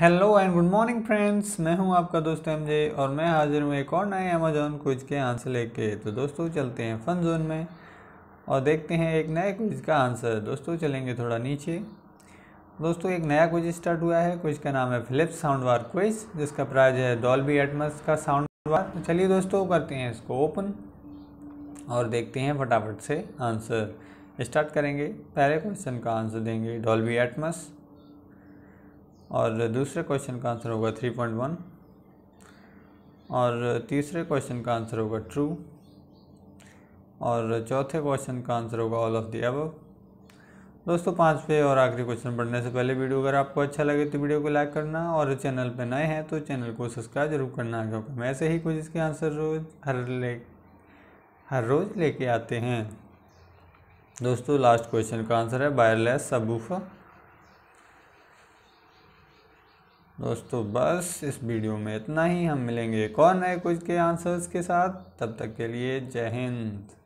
hello and good morning friends मैं हूं आपका दोस्त एम जे और मैं हाजिर हूं एक और नए अमेजोन क्विज के आंसर लेके तो दोस्तों चलते हैं फन जोन में और देखते हैं एक नए क्विज का आंसर दोस्तों चलेंगे थोड़ा नीचे दोस्तों एक नया क्विज स्टार्ट हुआ है क्विज का नाम है फिलिप्स साउंड वार क्विज जिसका प्राइज है डॉल्बी एटमस का साउंड वार तो चलिए दोस्तों करते हैं इसको ओपन और देखते हैं फटाफट से आंसर स्टार्ट करेंगे पहले क्वेश्चन का आंसर देंगे डॉल्बी एटमस और दूसरे क्वेश्चन का आंसर होगा थ्री पॉइंट वन और तीसरे क्वेश्चन का आंसर होगा ट्रू और चौथे क्वेश्चन का आंसर होगा ऑल ऑफ दी अब दोस्तों पाँचवें और आखिरी क्वेश्चन पढ़ने से पहले वीडियो अगर आपको अच्छा लगे तो वीडियो को लाइक करना और चैनल पर नए हैं तो चैनल को सब्सक्राइब जरूर करना क्योंकि मैं ऐसे ही कुछ इसके आंसर रोज हर ले हर रोज़ लेके आते हैं दोस्तों लास्ट क्वेश्चन का आंसर है वायरलेस सबूफा दोस्तों बस इस वीडियो में इतना ही हम मिलेंगे एक और नए कुछ के आंसर्स के साथ तब तक के लिए जय हिंद